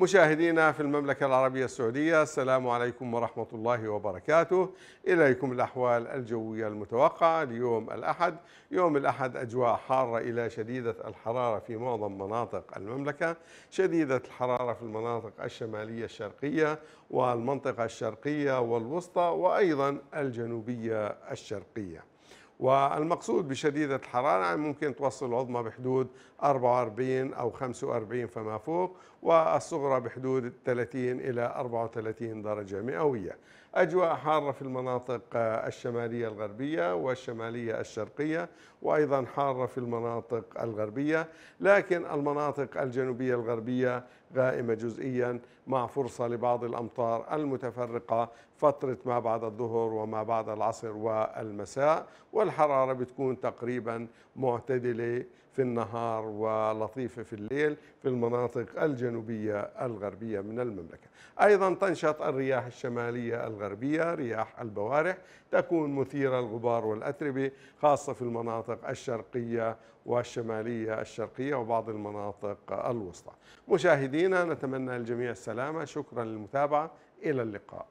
مشاهدينا في المملكة العربية السعودية السلام عليكم ورحمة الله وبركاته إليكم الأحوال الجوية المتوقعة ليوم الأحد يوم الأحد أجواء حارة إلى شديدة الحرارة في معظم مناطق المملكة شديدة الحرارة في المناطق الشمالية الشرقية والمنطقة الشرقية والوسطى وأيضا الجنوبية الشرقية والمقصود بشديدة الحرارة يعني ممكن توصل العظمى بحدود 44 أو 45 فما فوق والصغرى بحدود 30 إلى 34 درجة مئوية أجواء حارة في المناطق آه، الشمالية الغربية والشمالية الشرقية وأيضا حارة في المناطق الغربية لكن المناطق الجنوبية الغربية غائمة جزئيا مع فرصة لبعض الأمطار المتفرقة فترة ما بعد الظهر وما بعد العصر والمساء ولا الحرارة بتكون تقريبا معتدلة في النهار ولطيفة في الليل في المناطق الجنوبية الغربية من المملكة أيضا تنشط الرياح الشمالية الغربية رياح البوارح تكون مثيرة الغبار والأتربة خاصة في المناطق الشرقية والشمالية الشرقية وبعض المناطق الوسطى مشاهدينا نتمنى للجميع السلامة شكرا للمتابعة إلى اللقاء